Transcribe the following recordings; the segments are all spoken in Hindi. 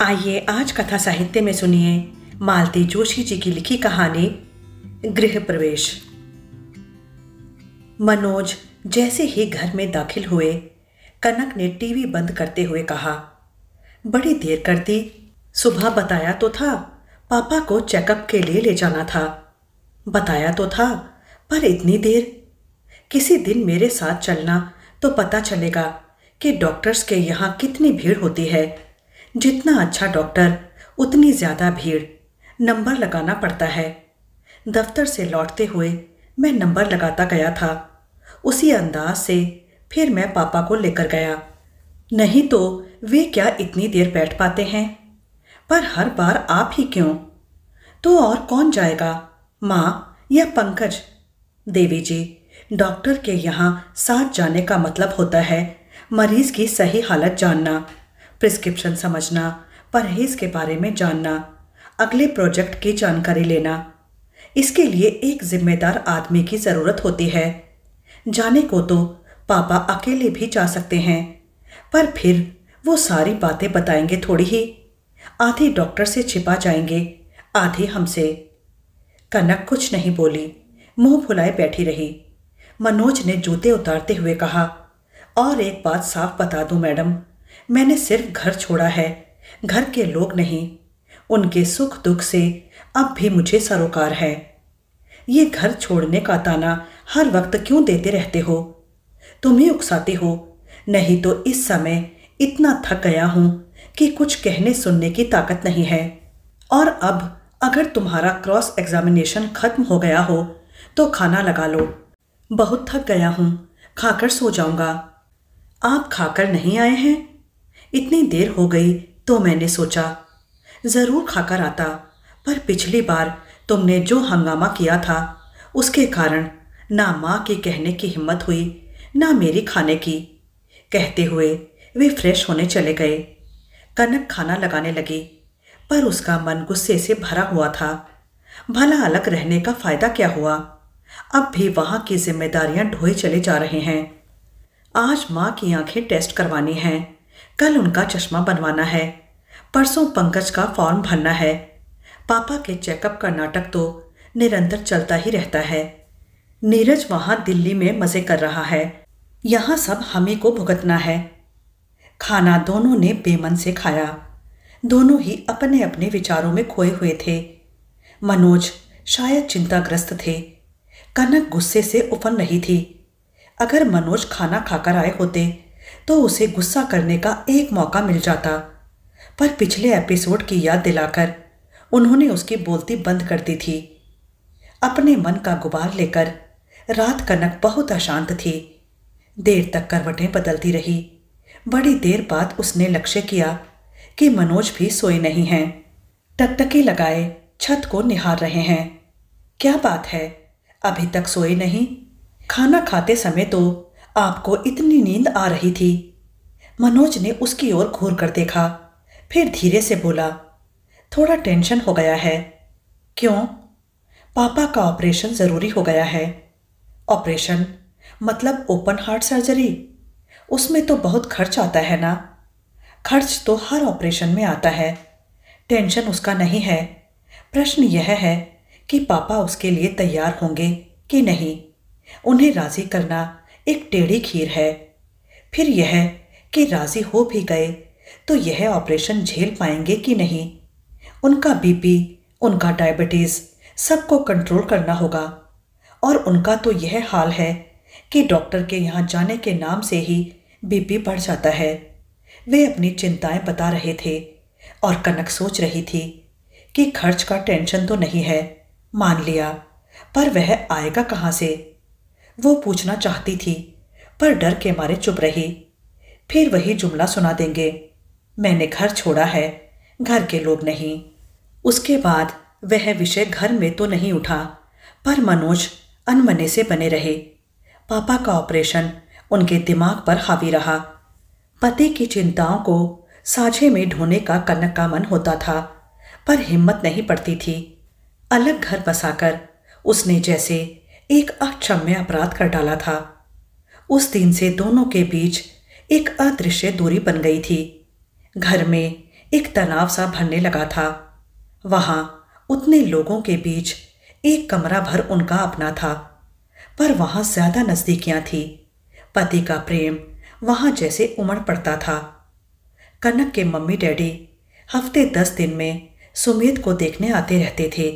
आइए आज कथा साहित्य में सुनिए मालती जोशी जी की लिखी कहानी गृह प्रवेश मनोज जैसे ही घर में दाखिल हुए कनक ने टीवी बंद करते हुए कहा बड़ी देर कर दी सुबह बताया तो था पापा को चेकअप के लिए ले जाना था बताया तो था पर इतनी देर किसी दिन मेरे साथ चलना तो पता चलेगा कि डॉक्टर्स के यहाँ कितनी भीड़ होती है जितना अच्छा डॉक्टर उतनी ज़्यादा भीड़ नंबर लगाना पड़ता है दफ्तर से लौटते हुए मैं नंबर लगाता गया था उसी अंदाज से फिर मैं पापा को लेकर गया नहीं तो वे क्या इतनी देर बैठ पाते हैं पर हर बार आप ही क्यों तो और कौन जाएगा माँ या पंकज देवी जी डॉक्टर के यहाँ साथ जाने का मतलब होता है मरीज की सही हालत जानना प्रिस्क्रिप्शन समझना परहेज के बारे में जानना अगले प्रोजेक्ट की जानकारी लेना इसके लिए एक जिम्मेदार आदमी की ज़रूरत होती है जाने को तो पापा अकेले भी जा सकते हैं पर फिर वो सारी बातें बताएंगे थोड़ी ही आधी डॉक्टर से छिपा जाएंगे आधी हमसे कनक कुछ नहीं बोली मुंह फुलाए बैठी रही मनोज ने जूते उतारते हुए कहा और एक बात साफ बता दूं मैडम मैंने सिर्फ घर छोड़ा है घर के लोग नहीं उनके सुख दुख से अब भी मुझे सरोकार है ये घर छोड़ने का ताना हर वक्त क्यों देते रहते हो तुम्हें उकसाते हो नहीं तो इस समय इतना थक गया हूँ कि कुछ कहने सुनने की ताकत नहीं है और अब अगर तुम्हारा क्रॉस एग्जामिनेशन खत्म हो गया हो तो खाना लगा लो बहुत थक गया हूँ खाकर सो जाऊंगा आप खाकर नहीं आए हैं इतनी देर हो गई तो मैंने सोचा ज़रूर खाकर आता पर पिछली बार तुमने जो हंगामा किया था उसके कारण ना माँ के कहने की हिम्मत हुई ना मेरी खाने की कहते हुए वे फ्रेश होने चले गए कनक खाना लगाने लगी पर उसका मन गुस्से से भरा हुआ था भला अलग रहने का फ़ायदा क्या हुआ अब भी वहाँ की जिम्मेदारियाँ ढोए चले जा रहे हैं आज माँ की आंखें टेस्ट करवानी हैं कल उनका चश्मा बनवाना है परसों पंकज का फॉर्म भरना है पापा के चेकअप का नाटक तो निरंतर चलता ही रहता है नीरज वहां दिल्ली में मज़े कर रहा है यहां सब हमी को भुगतना है खाना दोनों ने बेमन से खाया दोनों ही अपने अपने विचारों में खोए हुए थे मनोज शायद चिंताग्रस्त थे कनक गुस्से से उफन रही थी अगर मनोज खाना खाकर आए होते तो उसे गुस्सा करने का एक मौका मिल जाता पर पिछले एपिसोड की याद दिलाकर उन्होंने उसकी बोलती बंद कर दी थी अपने मन का गुबार लेकर रात कनक बहुत अशांत थी देर तक करवटें बदलती रही बड़ी देर बाद उसने लक्ष्य किया कि मनोज भी सोए नहीं हैं टकटकी लगाए छत को निहार रहे हैं क्या बात है अभी तक सोए नहीं खाना खाते समय तो आपको इतनी नींद आ रही थी मनोज ने उसकी ओर घूर कर देखा फिर धीरे से बोला थोड़ा टेंशन हो गया है क्यों पापा का ऑपरेशन ज़रूरी हो गया है ऑपरेशन मतलब ओपन हार्ट सर्जरी उसमें तो बहुत खर्च आता है ना खर्च तो हर ऑपरेशन में आता है टेंशन उसका नहीं है प्रश्न यह है कि पापा उसके लिए तैयार होंगे कि नहीं उन्हें राज़ी करना एक टेढ़ी खीर है फिर यह कि राजी हो भी गए तो यह ऑपरेशन झेल पाएंगे कि नहीं उनका बीपी उनका डायबिटीज़ सबको कंट्रोल करना होगा और उनका तो यह हाल है कि डॉक्टर के यहाँ जाने के नाम से ही बीपी बढ़ जाता है वे अपनी चिंताएं बता रहे थे और कनक सोच रही थी कि खर्च का टेंशन तो नहीं है मान लिया पर वह आएगा कहाँ से वो पूछना चाहती थी पर डर के मारे चुप रही फिर वही जुमला सुना देंगे मैंने घर छोड़ा है घर के लोग नहीं उसके बाद वह विषय घर में तो नहीं उठा पर मनोज अनमने से बने रहे पापा का ऑपरेशन उनके दिमाग पर हावी रहा पति की चिंताओं को साझे में ढोने का कनक का मन होता था पर हिम्मत नहीं पड़ती थी अलग घर बसाकर उसने जैसे एक अक्षम्य अपराध कर डाला था उस दिन से दोनों के बीच एक अदृश्य दूरी बन गई थी घर में एक तनाव सा भरने लगा था वहां उतने लोगों के बीच एक कमरा भर उनका अपना था पर वहां ज़्यादा नजदीकियां थी पति का प्रेम वहां जैसे उमड़ पड़ता था कनक के मम्मी डैडी हफ्ते दस दिन में सुमित को देखने आते रहते थे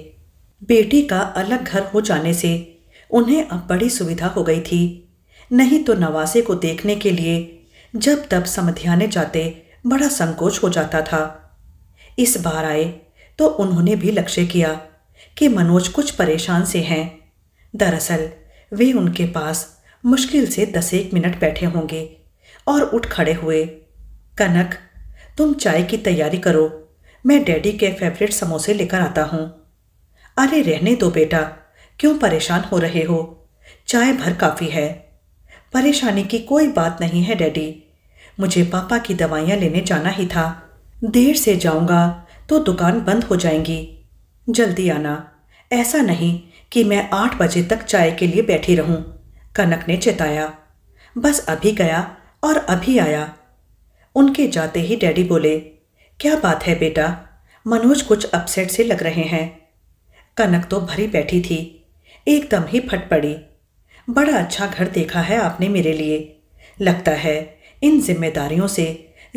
बेटी का अलग घर हो जाने से उन्हें अब बड़ी सुविधा हो गई थी नहीं तो नवासे को देखने के लिए जब तब समध्याने जाते बड़ा संकोच हो जाता था इस बार आए तो उन्होंने भी लक्ष्य किया कि मनोज कुछ परेशान से हैं दरअसल वे उनके पास मुश्किल से दस एक मिनट बैठे होंगे और उठ खड़े हुए कनक तुम चाय की तैयारी करो मैं डैडी के फेवरेट समोसे लेकर आता हूँ अरे रहने दो बेटा क्यों परेशान हो रहे हो चाय भर काफ़ी है परेशानी की कोई बात नहीं है डैडी मुझे पापा की दवाइयां लेने जाना ही था देर से जाऊंगा तो दुकान बंद हो जाएंगी जल्दी आना ऐसा नहीं कि मैं आठ बजे तक चाय के लिए बैठी रहूं कनक ने चेताया बस अभी गया और अभी आया उनके जाते ही डैडी बोले क्या बात है बेटा मनोज कुछ अपसेट से लग रहे हैं कनक तो भरी बैठी थी एकदम ही फट पड़ी बड़ा अच्छा घर देखा है आपने मेरे लिए लगता है इन जिम्मेदारियों से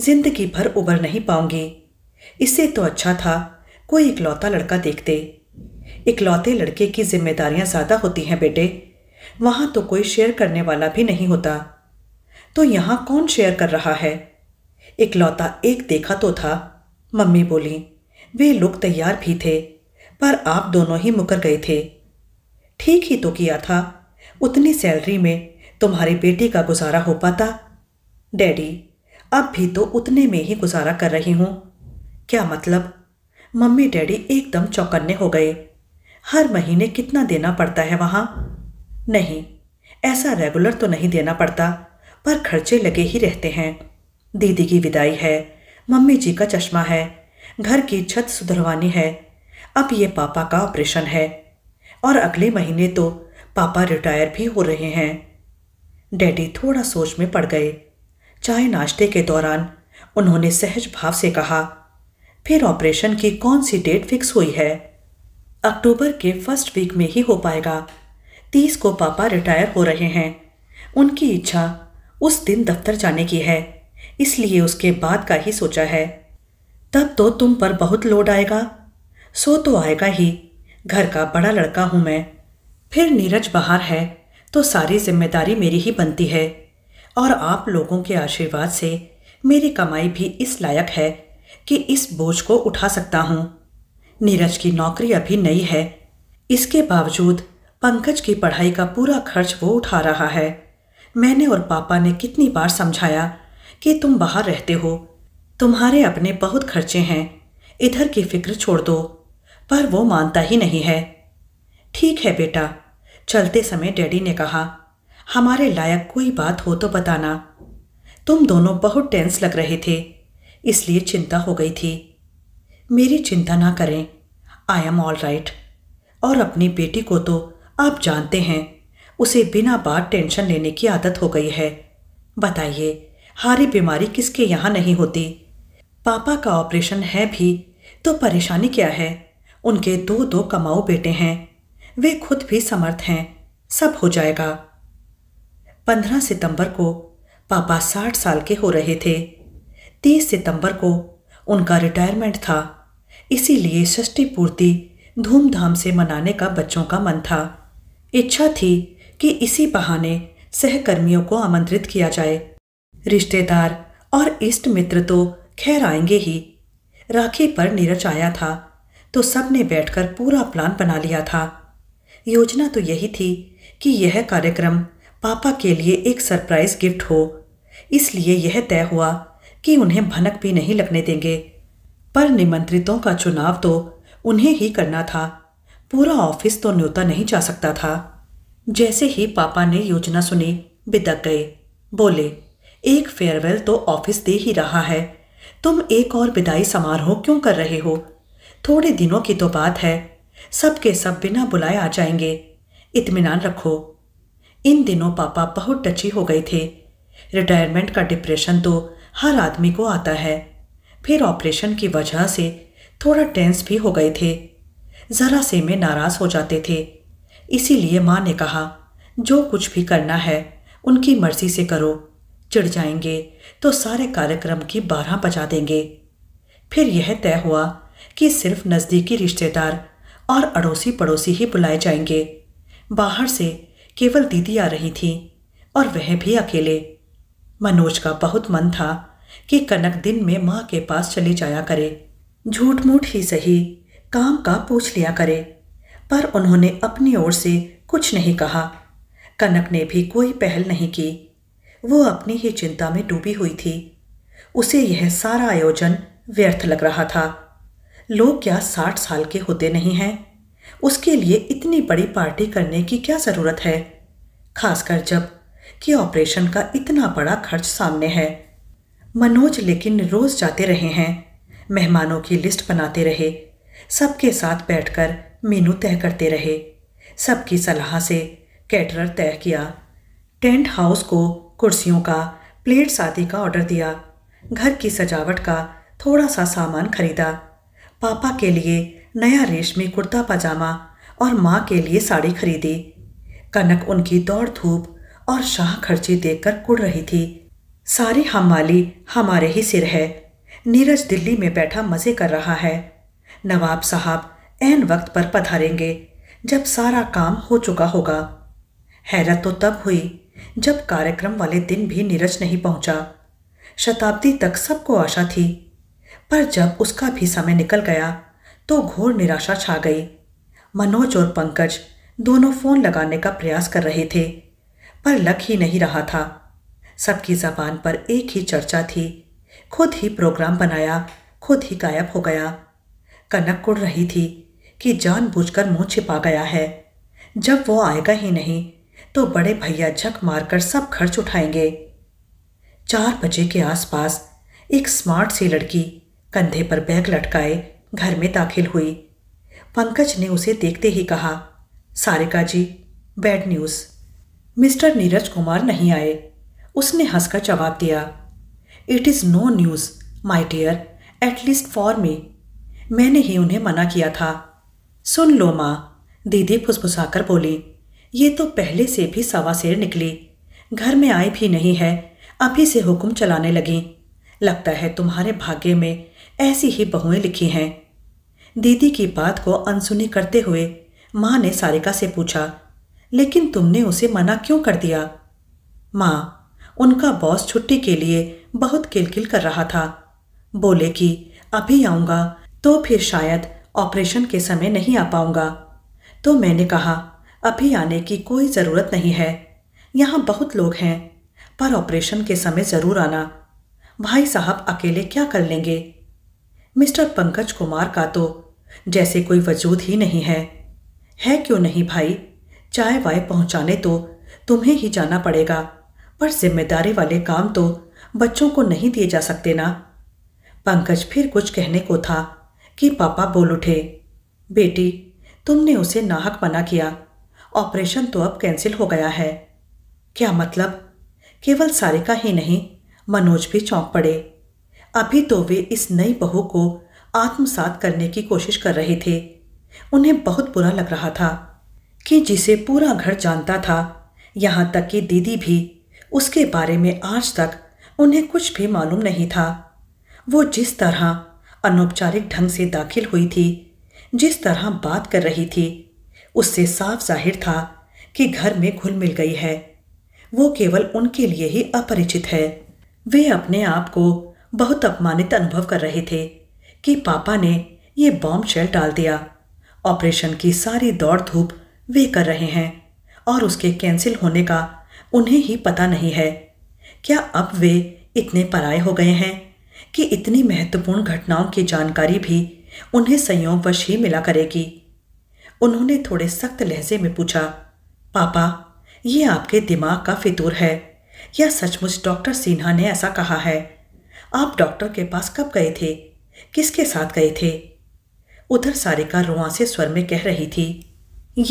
जिंदगी भर उबर नहीं पाऊंगी इससे तो अच्छा था कोई इकलौता लड़का देखते इकलौते लड़के की जिम्मेदारियां ज़्यादा होती हैं बेटे वहां तो कोई शेयर करने वाला भी नहीं होता तो यहां कौन शेयर कर रहा है इकलौता एक देखा तो था मम्मी बोली वे लोग तैयार भी थे पर आप दोनों ही मुकर गए थे ठीक ही तो किया था उतनी सैलरी में तुम्हारे बेटे का गुजारा हो पाता डैडी अब भी तो उतने में ही गुजारा कर रही हूँ क्या मतलब मम्मी डैडी एकदम चौकन्ने हो गए हर महीने कितना देना पड़ता है वहाँ नहीं ऐसा रेगुलर तो नहीं देना पड़ता पर खर्चे लगे ही रहते हैं दीदी की विदाई है मम्मी जी का चश्मा है घर की छत सुधरवानी है अब ये पापा का ऑपरेशन है और अगले महीने तो पापा रिटायर भी हो रहे हैं डैडी थोड़ा सोच में पड़ गए चाय नाश्ते के दौरान उन्होंने सहज भाव से कहा फिर ऑपरेशन की कौन सी डेट फिक्स हुई है अक्टूबर के फर्स्ट वीक में ही हो पाएगा तीस को पापा रिटायर हो रहे हैं उनकी इच्छा उस दिन दफ्तर जाने की है इसलिए उसके बाद का ही सोचा है तब तो तुम पर बहुत लोड आएगा सो तो आएगा ही घर का बड़ा लड़का हूं मैं फिर नीरज बाहर है तो सारी जिम्मेदारी मेरी ही बनती है और आप लोगों के आशीर्वाद से मेरी कमाई भी इस लायक है कि इस बोझ को उठा सकता हूँ नीरज की नौकरी अभी नई है इसके बावजूद पंकज की पढ़ाई का पूरा खर्च वो उठा रहा है मैंने और पापा ने कितनी बार समझाया कि तुम बाहर रहते हो तुम्हारे अपने बहुत खर्चे हैं इधर की फिक्र छोड़ दो पर वो मानता ही नहीं है ठीक है बेटा चलते समय डैडी ने कहा हमारे लायक कोई बात हो तो बताना तुम दोनों बहुत टेंस लग रहे थे इसलिए चिंता हो गई थी मेरी चिंता ना करें आई एम ऑल राइट और अपनी बेटी को तो आप जानते हैं उसे बिना बात टेंशन लेने की आदत हो गई है बताइए हारी बीमारी किसके यहाँ नहीं होती पापा का ऑपरेशन है भी तो परेशानी क्या है उनके दो दो कमाऊ बेटे हैं वे खुद भी समर्थ हैं सब हो जाएगा पंद्रह सितंबर को पापा साठ साल के हो रहे थे तीस सितंबर को उनका रिटायरमेंट था इसीलिए षष्ठी पूर्ति धूमधाम से मनाने का बच्चों का मन था इच्छा थी कि इसी बहाने सहकर्मियों को आमंत्रित किया जाए रिश्तेदार और इष्ट मित्र तो खैर आएंगे ही राखी पर नीरज आया था तो सब ने बैठकर पूरा प्लान बना लिया था योजना तो यही थी कि यह कार्यक्रम पापा के लिए एक सरप्राइज गिफ्ट हो इसलिए यह तय हुआ कि उन्हें भनक भी नहीं लगने देंगे पर निमंत्रितों का चुनाव तो उन्हें ही करना था पूरा ऑफिस तो न्योता नहीं जा सकता था जैसे ही पापा ने योजना सुनी बिदक गए बोले एक फेयरवेल तो ऑफिस दे ही रहा है तुम एक और विदाई समारोह क्यों कर रहे हो थोड़े दिनों की तो बात है सब के सब बिना बुलाए आ जाएंगे इतमान रखो इन दिनों पापा बहुत टची हो गए थे रिटायरमेंट का डिप्रेशन तो हर आदमी को आता है फिर ऑपरेशन की वजह से थोड़ा टेंस भी हो गए थे ज़रा से में नाराज़ हो जाते थे इसीलिए माँ ने कहा जो कुछ भी करना है उनकी मर्जी से करो चिड़ जाएंगे तो सारे कार्यक्रम की बारह बजा देंगे फिर यह तय हुआ कि सिर्फ नज़दीकी रिश्तेदार और अड़ोसी पड़ोसी ही बुलाए जाएंगे बाहर से केवल दीदी आ रही थी और वह भी अकेले मनोज का बहुत मन था कि कनक दिन में माँ के पास चली जाया करे झूठ मूठ ही सही काम का पूछ लिया करे पर उन्होंने अपनी ओर से कुछ नहीं कहा कनक ने भी कोई पहल नहीं की वो अपनी ही चिंता में डूबी हुई थी उसे यह सारा आयोजन व्यर्थ लग रहा था लोग क्या साठ साल के होते नहीं हैं उसके लिए इतनी बड़ी पार्टी करने की क्या ज़रूरत है खासकर जब कि ऑपरेशन का इतना बड़ा खर्च सामने है मनोज लेकिन रोज़ जाते रहे हैं मेहमानों की लिस्ट बनाते रहे सबके साथ बैठकर मीनू तय करते रहे सबकी सलाह से कैटरर तय किया टेंट हाउस को कुर्सियों का प्लेट्स आदि का ऑर्डर दिया घर की सजावट का थोड़ा सा सामान खरीदा पापा के लिए नया रेशमी कुर्ता पजामा और माँ के लिए साड़ी खरीदी कनक उनकी दौड़ धूप और शाह खर्ची देखकर कुड़ रही थी सारी हम हमारे ही सिर है नीरज दिल्ली में बैठा मज़े कर रहा है नवाब साहब एन वक्त पर पधारेंगे जब सारा काम हो चुका होगा हैरत तो तब हुई जब कार्यक्रम वाले दिन भी नीरज नहीं पहुंचा शताब्दी तक सबको आशा थी पर जब उसका भी समय निकल गया तो घोर निराशा छा गई मनोज और पंकज दोनों फ़ोन लगाने का प्रयास कर रहे थे पर लग ही नहीं रहा था सबकी जबान पर एक ही चर्चा थी खुद ही प्रोग्राम बनाया खुद ही गायब हो गया कनक कुड़ रही थी कि जानबूझकर मुंह छिपा गया है जब वो आएगा ही नहीं तो बड़े भैया झक मारकर सब खर्च उठाएंगे चार बजे के आसपास एक स्मार्ट सी लड़की कंधे पर बैग लटकाए घर में दाखिल हुई पंकज ने उसे देखते ही कहा Sarika ji bad news mister Neeraj Kumar नहीं आए उसने हंसकर जवाब दिया it is no news my dear at least for me मैंने ही उन्हें मना किया था सुन लो माँ दीदी फुसफुसाकर बोली ये तो पहले से भी सवा सेर निकली घर में आई भी नहीं है अभी से हुक्म चलाने लगी लगता है तुम्हारे भाग्य में ऐसी ही बहुएं लिखी हैं दीदी की बात को अनसुनी करते हुए माँ ने सारिका से पूछा लेकिन तुमने उसे मना क्यों कर दिया माँ उनका बॉस छुट्टी के लिए बहुत किलकिल कर रहा था बोले कि अभी आऊंगा तो फिर शायद ऑपरेशन के समय नहीं आ पाऊंगा तो मैंने कहा अभी आने की कोई ज़रूरत नहीं है यहाँ बहुत लोग हैं पर ऑपरेशन के समय ज़रूर आना भाई साहब अकेले क्या कर लेंगे मिस्टर पंकज कुमार का तो जैसे कोई वजूद ही नहीं है है क्यों नहीं भाई चाय वाय पहुंचाने तो तुम्हें ही जाना पड़ेगा पर जिम्मेदारी वाले काम तो बच्चों को नहीं दिए जा सकते ना पंकज फिर कुछ कहने को था कि पापा बोल उठे बेटी तुमने उसे नाहक मना किया ऑपरेशन तो अब कैंसिल हो गया है क्या मतलब केवल सारिका ही नहीं मनोज भी चौंक पड़े अभी तो वे इस नई बहू को आत्मसात करने की कोशिश कर रहे थे उन्हें बहुत बुरा लग रहा था कि जिसे पूरा घर जानता था यहाँ तक कि दीदी भी उसके बारे में आज तक उन्हें कुछ भी मालूम नहीं था वो जिस तरह अनौपचारिक ढंग से दाखिल हुई थी जिस तरह बात कर रही थी उससे साफ जाहिर था कि घर में घुल मिल गई है वो केवल उनके लिए ही अपरिचित है वे अपने आप को बहुत अपमानित अनुभव कर रहे थे कि पापा ने ये बॉम्ब शेल डाल दिया ऑपरेशन की सारी दौड़ धूप वे कर रहे हैं और उसके कैंसिल होने का उन्हें ही पता नहीं है क्या अब वे इतने पराए हो गए हैं कि इतनी महत्वपूर्ण घटनाओं की जानकारी भी उन्हें वश ही मिला करेगी उन्होंने थोड़े सख्त लहजे में पूछा पापा ये आपके दिमाग का फितूर है या सचमुच डॉक्टर सिन्हा ने ऐसा कहा है आप डॉक्टर के पास कब गए थे किसके साथ गए थे उधर सारिका से स्वर में कह रही थी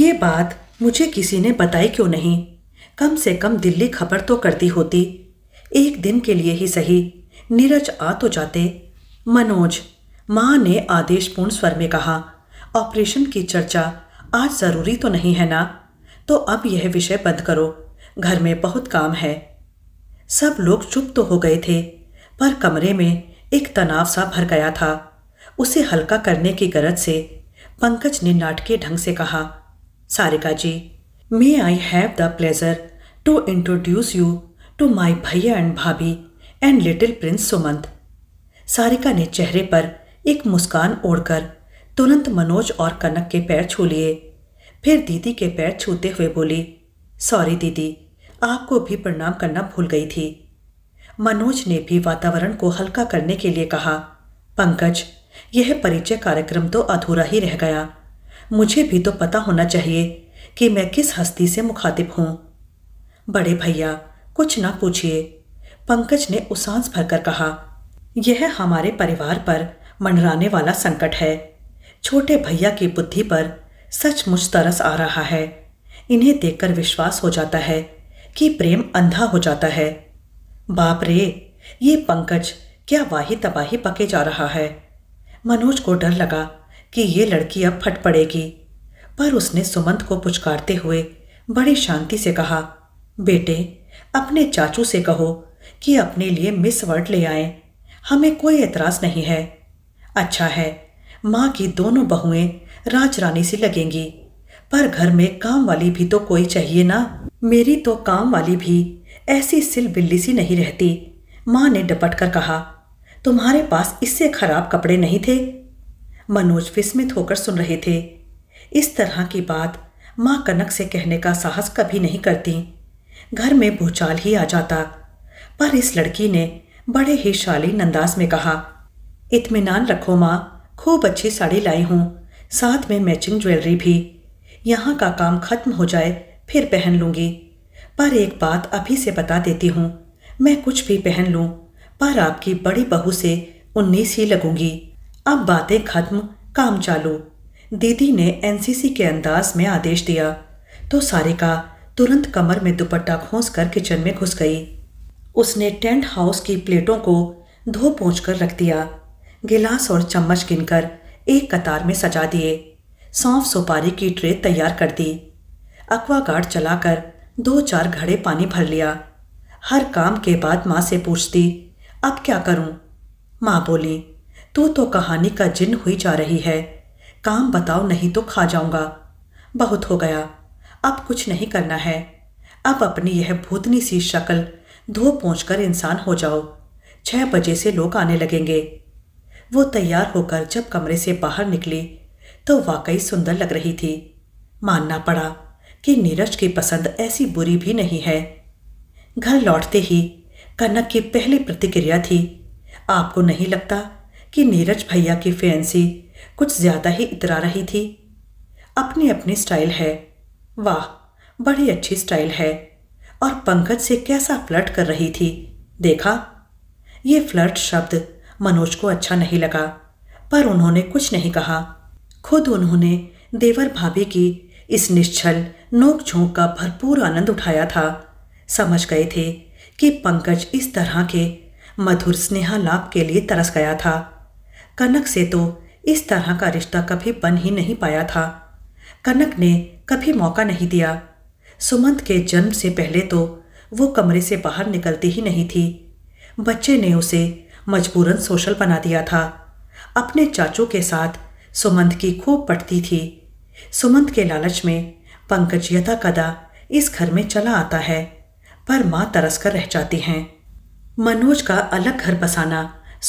ये बात मुझे किसी ने बताई क्यों नहीं कम से कम दिल्ली खबर तो करती होती एक दिन के लिए ही सही नीरज आ तो जाते मनोज माँ ने आदेशपूर्ण स्वर में कहा ऑपरेशन की चर्चा आज ज़रूरी तो नहीं है ना तो अब यह विषय बंद करो घर में बहुत काम है सब लोग चुप तो हो गए थे पर कमरे में एक तनाव सा भर गया था उसे हल्का करने की गरज से पंकज ने नाटकीय ढंग से कहा Sarika ji may I have the pleasure to introduce you to my भैया एंड भाभी and little prince Sumant Sarika ने चेहरे पर एक मुस्कान ओढ़कर तुरंत मनोज और कनक के पैर छू लिए फिर दीदी के पैर छूते हुए बोली सॉरी दीदी आपको भी प्रणाम करना भूल गई थी मनोज ने भी वातावरण को हल्का करने के लिए कहा पंकज यह परिचय कार्यक्रम तो अधूरा ही रह गया मुझे भी तो पता होना चाहिए कि मैं किस हस्ती से मुखातिब हूँ बड़े भैया कुछ ना पूछिए पंकज ने उसांस भरकर कहा यह हमारे परिवार पर मंडराने वाला संकट है छोटे भैया की बुद्धि पर सचमुच तरस आ रहा है इन्हें देखकर विश्वास हो जाता है कि प्रेम अंधा हो जाता है बाप रे ये पंकज क्या वाही तबाही पके जा रहा है मनोज को डर लगा कि ये लड़की अब फट पड़ेगी पर उसने सुमंत को पुचकारते हुए बड़ी शांति से कहा बेटे अपने चाचू से कहो कि अपने लिए मिस वर्ड ले आए हमें कोई एतराज़ नहीं है अच्छा है माँ की दोनों बहुएं राज रानी सी लगेंगी पर घर में काम वाली भी तो कोई चाहिए ना मेरी तो काम वाली भी ऐसी सिल बिल्ली सी नहीं रहती माँ ने डपट कर कहा तुम्हारे पास इससे खराब कपड़े नहीं थे मनोज विस्मित होकर सुन रहे थे इस तरह की बात माँ कनक से कहने का साहस कभी नहीं करती घर में भूचाल ही आ जाता पर इस लड़की ने बड़े ही शालीन अंदाज में कहा इतमान रखो माँ खूब अच्छी साड़ी लाई हूँ साथ में मैचिंग ज्वेलरी भी यहाँ का काम खत्म हो जाए फिर पहन लूंगी पर एक बात अभी से बता देती हूँ मैं कुछ भी पहन लूँ पर आपकी बड़ी बहू से उन्नीस ही लगूंगी अब बातें खत्म काम चालू दीदी ने एनसीसी के अंदाज में आदेश दिया तो सारिका तुरंत कमर में दुपट्टा खोस कर किचन में घुस गई उसने टेंट हाउस की प्लेटों को धो पोंछ कर रख दिया गिलास और चम्मच गिनकर एक कतार में सजा दिए सौंफ सुपारी की ट्रे तैयार कर दी अक्वागार्ड चलाकर दो चार घड़े पानी भर लिया हर काम के बाद माँ से पूछती अब क्या करूं? माँ बोली तू तो कहानी का जिन हुई जा रही है काम बताओ नहीं तो खा जाऊंगा बहुत हो गया अब कुछ नहीं करना है अब अपनी यह भूतनी सी शक्ल धो पहुँच कर इंसान हो जाओ छह बजे से लोग आने लगेंगे वो तैयार होकर जब कमरे से बाहर निकली तो वाकई सुंदर लग रही थी मानना पड़ा कि नीरज की पसंद ऐसी बुरी भी नहीं है घर लौटते ही कनक की पहली प्रतिक्रिया थी आपको नहीं लगता कि नीरज भैया की फैंसी कुछ ज़्यादा ही इतरा रही थी अपनी अपनी स्टाइल है वाह बड़ी अच्छी स्टाइल है और पंकज से कैसा फ्लर्ट कर रही थी देखा ये फ्लर्ट शब्द मनोज को अच्छा नहीं लगा पर उन्होंने कुछ नहीं कहा खुद उन्होंने देवर भाभी की इस निश्चल नोक झोंक का भरपूर आनंद उठाया था समझ गए थे कि पंकज इस तरह के मधुर स्नेहा लाभ के लिए तरस गया था कनक से तो इस तरह का रिश्ता कभी बन ही नहीं पाया था कनक ने कभी मौका नहीं दिया सुमंत के जन्म से पहले तो वो कमरे से बाहर निकलती ही नहीं थी बच्चे ने उसे मजबूरन सोशल बना दिया था अपने चाचू के साथ सुमंत की खूब पटती थी सुमंत के लालच में पंकज यथा कदा इस घर में चला आता है पर माँ तरस कर रह जाती हैं मनोज का अलग घर बसाना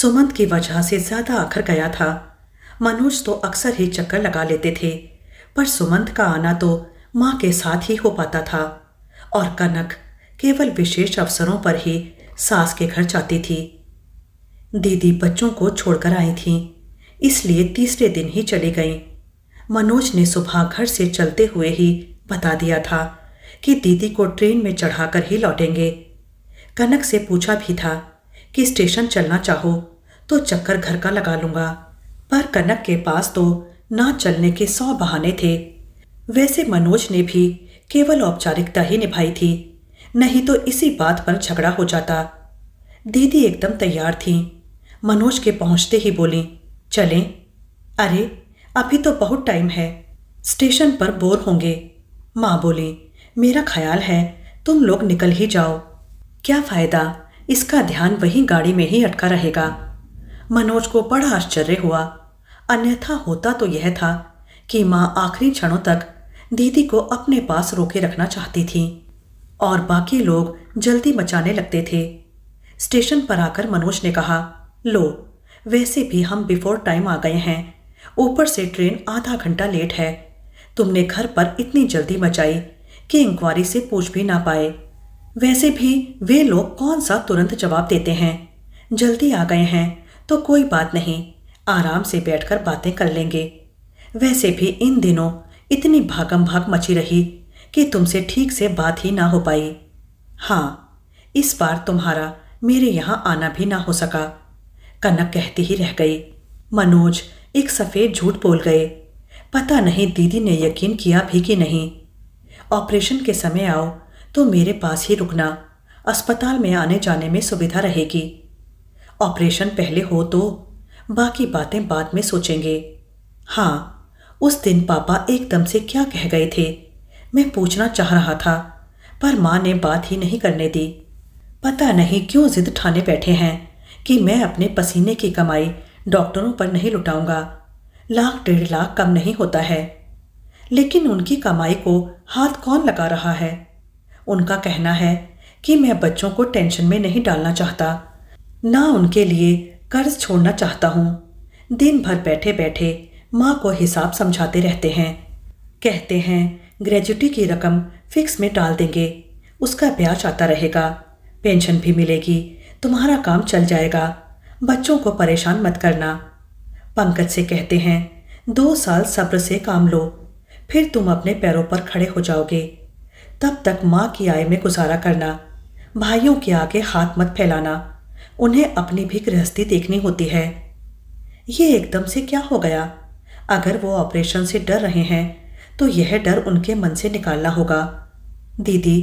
सुमंत की वजह से ज़्यादा आखर गया था मनोज तो अक्सर ही चक्कर लगा लेते थे पर सुमंत का आना तो माँ के साथ ही हो पाता था और कनक केवल विशेष अवसरों पर ही सास के घर जाती थी दीदी बच्चों को छोड़कर आई थी इसलिए तीसरे दिन ही चली गईं मनोज ने सुबह घर से चलते हुए ही बता दिया था कि दीदी को ट्रेन में चढ़ाकर ही लौटेंगे कनक से पूछा भी था कि स्टेशन चलना चाहो तो चक्कर घर का लगा लूंगा पर कनक के पास तो ना चलने के सौ बहाने थे वैसे मनोज ने भी केवल औपचारिकता ही निभाई थी नहीं तो इसी बात पर झगड़ा हो जाता दीदी एकदम तैयार थी मनोज के पहुंचते ही बोली चलें अरे अभी तो बहुत टाइम है स्टेशन पर बोर होंगे माँ बोली मेरा ख्याल है तुम लोग निकल ही जाओ क्या फ़ायदा इसका ध्यान वही गाड़ी में ही अटका रहेगा मनोज को बड़ा आश्चर्य हुआ अन्यथा होता तो यह था कि माँ आखिरी क्षणों तक दीदी को अपने पास रोके रखना चाहती थी और बाकी लोग जल्दी मचाने लगते थे स्टेशन पर आकर मनोज ने कहा लो वैसे भी हम बिफोर टाइम आ गए हैं ऊपर से ट्रेन आधा घंटा लेट है तुमने घर पर इतनी जल्दी मचाई कि इंक्वायरी से पूछ भी ना पाए वैसे भी वे लोग कौन सा तुरंत जवाब देते हैं जल्दी आ गए हैं तो कोई बात नहीं आराम से बैठकर बातें कर लेंगे वैसे भी इन दिनों इतनी भागम भाग मची रही कि तुमसे ठीक से बात ही ना हो पाई हाँ इस बार तुम्हारा मेरे यहाँ आना भी ना हो सका कनक कहती ही रह गई मनोज एक सफ़ेद झूठ बोल गए पता नहीं दीदी ने यकीन किया भी कि नहीं ऑपरेशन के समय आओ तो मेरे पास ही रुकना अस्पताल में आने जाने में सुविधा रहेगी ऑपरेशन पहले हो तो बाकी बातें बाद में सोचेंगे हाँ उस दिन पापा एकदम से क्या कह गए थे मैं पूछना चाह रहा था पर माँ ने बात ही नहीं करने दी पता नहीं क्यों जिद ठाने बैठे हैं कि मैं अपने पसीने की कमाई डॉक्टरों पर नहीं लुटाऊंगा लाख डेढ़ लाख कम नहीं होता है लेकिन उनकी कमाई को हाथ कौन लगा रहा है उनका कहना है कि मैं बच्चों को टेंशन में नहीं डालना चाहता ना उनके लिए कर्ज छोड़ना चाहता हूँ दिन भर बैठे बैठे माँ को हिसाब समझाते रहते हैं कहते हैं ग्रेजुटी की रकम फिक्स में डाल देंगे उसका ब्याज आता रहेगा पेंशन भी मिलेगी तुम्हारा काम चल जाएगा बच्चों को परेशान मत करना पंकज से कहते हैं दो साल सब्र से काम लो फिर तुम अपने पैरों पर खड़े हो जाओगे तब तक माँ की आय में गुजारा करना भाइयों के आगे हाथ मत फैलाना उन्हें अपनी भी गृहस्थी देखनी होती है ये एकदम से क्या हो गया अगर वो ऑपरेशन से डर रहे हैं तो यह डर उनके मन से निकालना होगा दीदी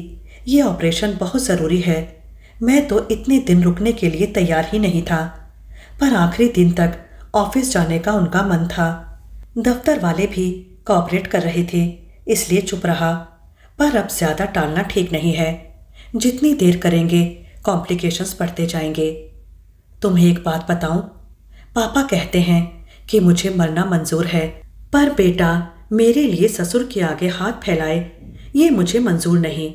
ये ऑपरेशन बहुत ज़रूरी है मैं तो इतने दिन रुकने के लिए तैयार ही नहीं था पर आखिरी दिन तक ऑफिस जाने का उनका मन था दफ्तर वाले भी कॉपरेट कर रहे थे इसलिए चुप रहा पर अब ज़्यादा टालना ठीक नहीं है जितनी देर करेंगे कॉम्प्लिकेशंस बढ़ते जाएंगे तुम्हें एक बात बताऊं? पापा कहते हैं कि मुझे मरना मंजूर है पर बेटा मेरे लिए ससुर के आगे हाथ फैलाए ये मुझे मंजूर नहीं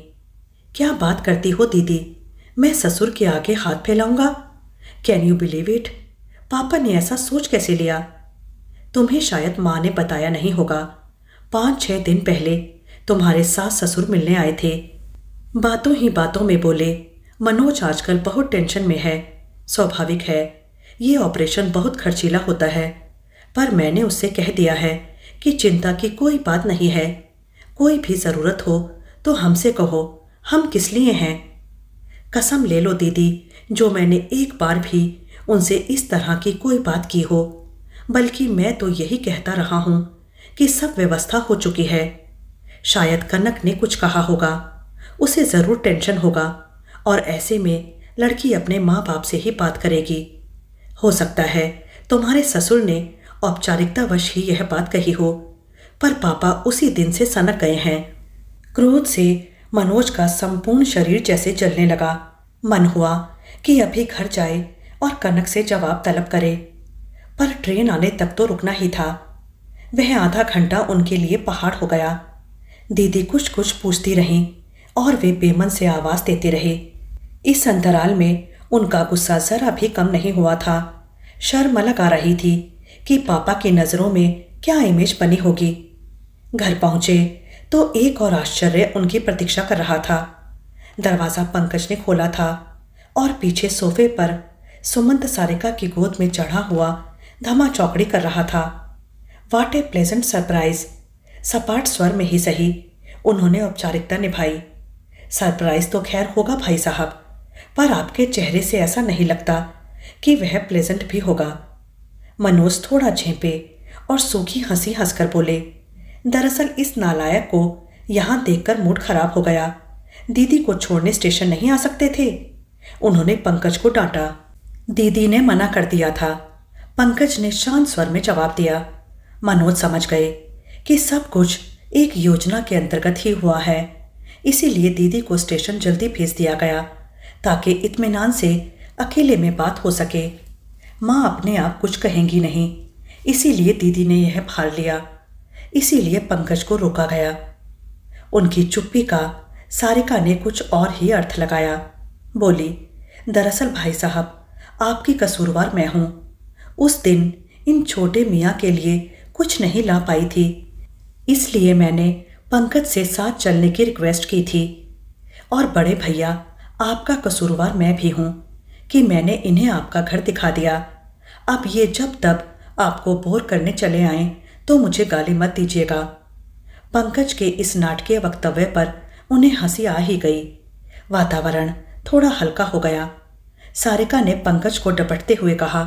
क्या बात करती हो दीदी मैं ससुर के आगे हाथ फैलाऊंगा कैन यू बिलीव इट पापा ने ऐसा सोच कैसे लिया तुम्हें शायद माँ ने बताया नहीं होगा पांच छह दिन पहले तुम्हारे सास ससुर मिलने आए थे बातों ही बातों में बोले मनोज आजकल बहुत टेंशन में है स्वाभाविक है ये ऑपरेशन बहुत खर्चीला होता है पर मैंने उससे कह दिया है कि चिंता की कोई बात नहीं है कोई भी ज़रूरत हो तो हमसे कहो हम किस लिए हैं कसम ले लो दीदी जो मैंने एक बार भी उनसे इस तरह की कोई बात की हो बल्कि मैं तो यही कहता रहा हूं कि सब व्यवस्था हो चुकी है शायद कनक ने कुछ कहा होगा उसे ज़रूर टेंशन होगा और ऐसे में लड़की अपने माँ बाप से ही बात करेगी हो सकता है तुम्हारे ससुर ने औपचारिकतावश ही यह बात कही हो पर पापा उसी दिन से सनक गए हैं क्रोध से मनोज का संपूर्ण शरीर जैसे जलने लगा मन हुआ कि अभी घर जाए और कनक से जवाब तलब करे पर ट्रेन आने तक तो रुकना ही था वह आधा घंटा उनके लिए पहाड़ हो गया दीदी कुछ कुछ पूछती रहीं और वे बेमन से आवाज़ देते रहे इस अंतराल में उनका गुस्सा ज़रा भी कम नहीं हुआ था शर्म अलग आ रही थी कि पापा की नज़रों में क्या इमेज बनी होगी घर पहुंचे तो एक और आश्चर्य उनकी प्रतीक्षा कर रहा था दरवाज़ा पंकज ने खोला था और पीछे सोफे पर सुमंत सारिका की गोद में चढ़ा हुआ धमा चौकड़ी कर रहा था वाट ए प्लेजेंट सरप्राइज सपाट स्वर में ही सही उन्होंने औपचारिकता निभाई सरप्राइज तो खैर होगा भाई साहब पर आपके चेहरे से ऐसा नहीं लगता कि वह प्लेजेंट भी होगा मनोज थोड़ा झेंपे और सूखी हंसी हंसकर बोले दरअसल इस नालायक को यहां देखकर मूड खराब हो गया दीदी को छोड़ने स्टेशन नहीं आ सकते थे उन्होंने पंकज को डांटा दीदी ने मना कर दिया था पंकज ने शांत स्वर में जवाब दिया मनोज समझ गए कि सब कुछ एक योजना के अंतर्गत ही हुआ है इसीलिए दीदी को स्टेशन जल्दी भेज दिया गया ताकि इत्मीनान से अकेले में बात हो सके माँ अपने आप कुछ कहेंगी नहीं इसीलिए दीदी ने यह फाड़ लिया इसीलिए पंकज को रोका गया उनकी चुप्पी का सारिका ने कुछ और ही अर्थ लगाया बोली दरअसल भाई साहब आपकी कसूरवार मैं हूं उस दिन इन छोटे मियाँ के लिए कुछ नहीं ला पाई थी इसलिए मैंने पंकज से साथ चलने की रिक्वेस्ट की थी और बड़े भैया आपका कसूरवार मैं भी हूँ कि मैंने इन्हें आपका घर दिखा दिया अब ये जब तब आपको बोर करने चले आए तो मुझे गाली मत दीजिएगा पंकज के इस नाटकीय वक्तव्य पर उन्हें हंसी आ ही गई वातावरण थोड़ा हल्का हो गया सारिका ने पंकज को डपटते हुए कहा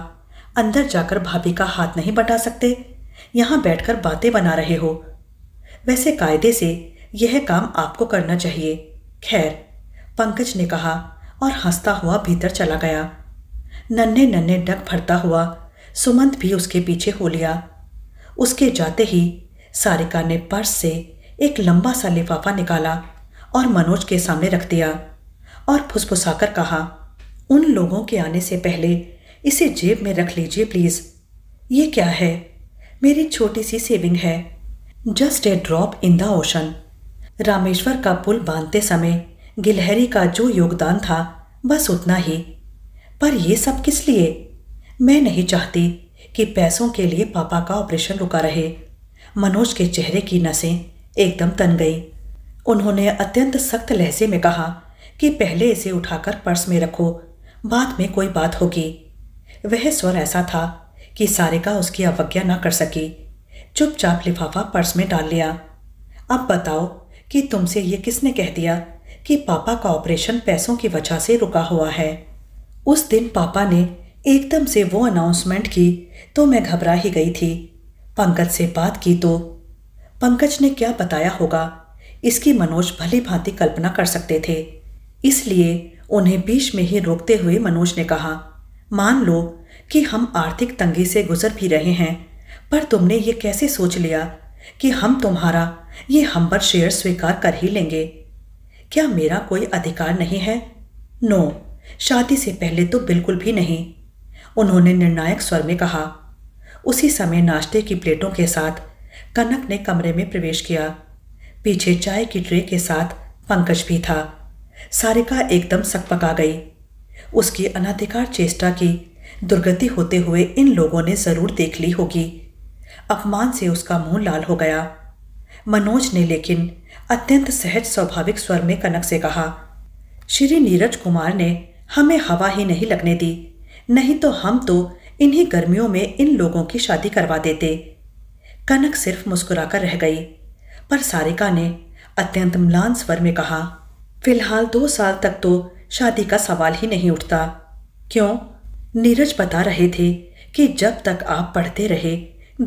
अंदर जाकर भाभी का हाथ नहीं बटा सकते यहां बैठकर बातें बना रहे हो वैसे कायदे से यह काम आपको करना चाहिए खैर पंकज ने कहा और हंसता हुआ भीतर चला गया नन्हे नन्हे डक भरता हुआ सुमंत भी उसके पीछे हो लिया उसके जाते ही सारिका ने पर्स से एक लंबा सा लिफाफा निकाला और मनोज के सामने रख दिया और फुसफुसाकर कहा उन लोगों के आने से पहले इसे जेब में रख लीजिए प्लीज़ ये क्या है मेरी छोटी सी सेविंग है just a drop in the ocean Rameshwar का पुल बांधते समय गिलहरी का जो योगदान था बस उतना ही पर यह सब किस लिए मैं नहीं चाहती कि पैसों के लिए पापा का ऑपरेशन रुका रहे मनोज के चेहरे की नसें एकदम तन गई उन्होंने अत्यंत सख्त लहजे में कहा कि पहले इसे उठाकर पर्स में रखो बाद में कोई बात होगी वह स्वर ऐसा था कि सारिका उसकी अवज्ञा न कर सकी चुपचाप लिफाफा पर्स में डाल लिया अब बताओ कि तुमसे ये किसने कह दिया कि पापा का ऑपरेशन पैसों की वजह से रुका हुआ है उस दिन पापा ने एकदम से वो अनाउंसमेंट की तो मैं घबरा ही गई थी पंकज से बात की तो पंकज ने क्या बताया होगा इसकी मनोज भली भांति कल्पना कर सकते थे इसलिए उन्हें बीच में ही रोकते हुए मनोज ने कहा मान लो कि हम आर्थिक तंगी से गुजर भी रहे हैं पर तुमने ये कैसे सोच लिया कि हम तुम्हारा ये हम्बर शेयर स्वीकार कर ही लेंगे क्या मेरा कोई अधिकार नहीं है नो शादी से पहले तो बिल्कुल भी नहीं उन्होंने निर्णायक स्वर में कहा उसी समय नाश्ते की प्लेटों के साथ कनक ने कमरे में प्रवेश किया पीछे चाय की ट्रे के साथ पंकज भी था सारिका एकदम सकपका गई उसकी अनाधिकार चेष्टा की दुर्गति होते हुए इन लोगों ने जरूर देख ली होगी अपमान से उसका मुंह लाल हो गया मनोज ने लेकिन अत्यंत सहज स्वाभाविक स्वर में कनक से कहा श्री नीरज कुमार ने हमें हवा ही नहीं लगने दी नहीं तो हम तो इन्हीं गर्मियों में इन लोगों की शादी करवा देते कनक सिर्फ मुस्कुराकर रह गई पर सारिका ने अत्यंत म्लान स्वर में कहा फिलहाल दो साल तक तो शादी का सवाल ही नहीं उठता क्यों नीरज बता रहे थे कि जब तक आप पढ़ते रहे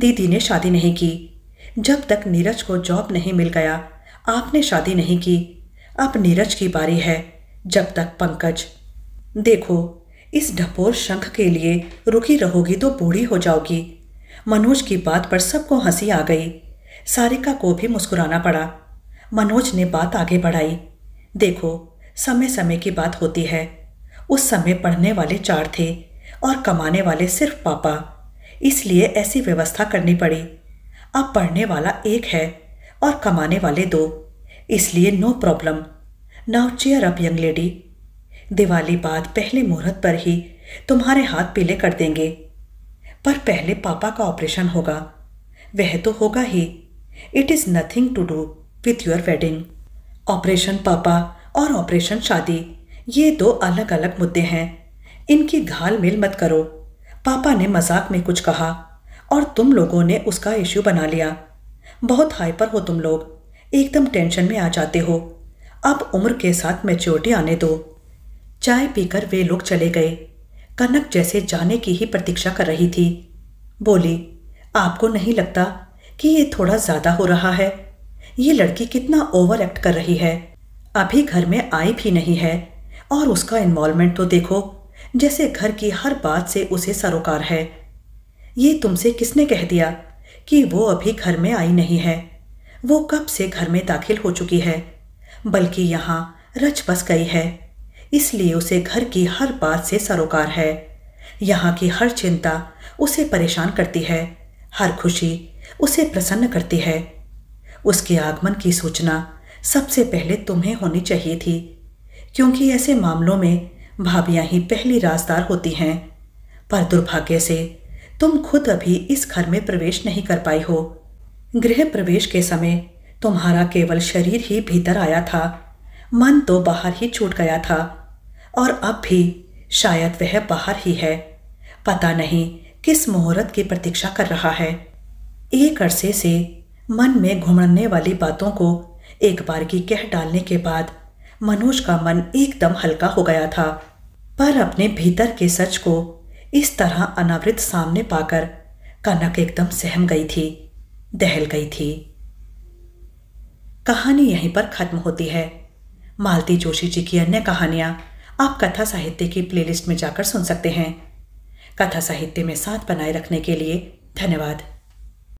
दीदी ने शादी नहीं की जब तक नीरज को जॉब नहीं मिल गया आपने शादी नहीं की अब नीरज की बारी है जब तक पंकज देखो इस ढपोर शंख के लिए रुकी रहोगी तो बूढ़ी हो जाओगी मनोज की बात पर सबको हंसी आ गई सारिका को भी मुस्कुराना पड़ा मनोज ने बात आगे बढ़ाई देखो समय समय की बात होती है उस समय पढ़ने वाले चार थे और कमाने वाले सिर्फ पापा इसलिए ऐसी व्यवस्था करनी पड़ी अब पढ़ने वाला एक है और कमाने वाले दो इसलिए no problem now cheer up young lady Diwali बाद पहले मुहूर्त पर ही तुम्हारे हाथ पीले कर देंगे पर पहले पापा का ऑपरेशन होगा वह तो होगा ही it is nothing to do with your wedding operation पापा और ऑपरेशन शादी ये दो अलग अलग मुद्दे हैं इनकी घाल मेल मत करो पापा ने मजाक में कुछ कहा और तुम लोगों ने उसका इश्यू बना लिया बहुत हाइपर हो तुम लोग एकदम टेंशन में आ जाते हो अब उम्र के साथ मेच्योरिटी आने दो चाय पीकर वे लोग चले गए कनक जैसे जाने की ही प्रतीक्षा कर रही थी बोली आपको नहीं लगता कि ये थोड़ा ज़्यादा हो रहा है ये लड़की कितना ओवर एक्ट कर रही है अभी घर में आई भी नहीं है और उसका इन्वॉल्वमेंट तो देखो जैसे घर की हर बात से उसे सरोकार है ये तुमसे किसने कह दिया कि वो अभी घर में आई नहीं है वो कब से घर में दाखिल हो चुकी है बल्कि यहाँ रच बस गई है इसलिए उसे घर की हर बात से सरोकार है यहाँ की हर चिंता उसे परेशान करती है हर खुशी उसे प्रसन्न करती है उसके आगमन की सूचना सबसे पहले तुम्हें होनी चाहिए थी क्योंकि ऐसे मामलों में भाभियां ही पहली राजदार होती हैं पर दुर्भाग्य से तुम खुद अभी इस घर में प्रवेश नहीं कर पाई हो गृह प्रवेश के समय तुम्हारा केवल शरीर ही भीतर आया था मन तो बाहर ही छूट गया था और अब भी शायद वह बाहर ही है पता नहीं किस मुहूर्त की प्रतीक्षा कर रहा है एक अरसे से मन में घुमड़ने वाली बातों को एक बार की कह डालने के बाद मनोज का मन एकदम हल्का हो गया था पर अपने भीतर के सच को इस तरह अनावृत सामने पाकर कनक एकदम सहम गई थी दहल गई थी कहानी यहीं पर खत्म होती है मालती जोशी जी की अन्य कहानियां आप कथा साहित्य की प्लेलिस्ट में जाकर सुन सकते हैं कथा साहित्य में साथ बनाए रखने के लिए धन्यवाद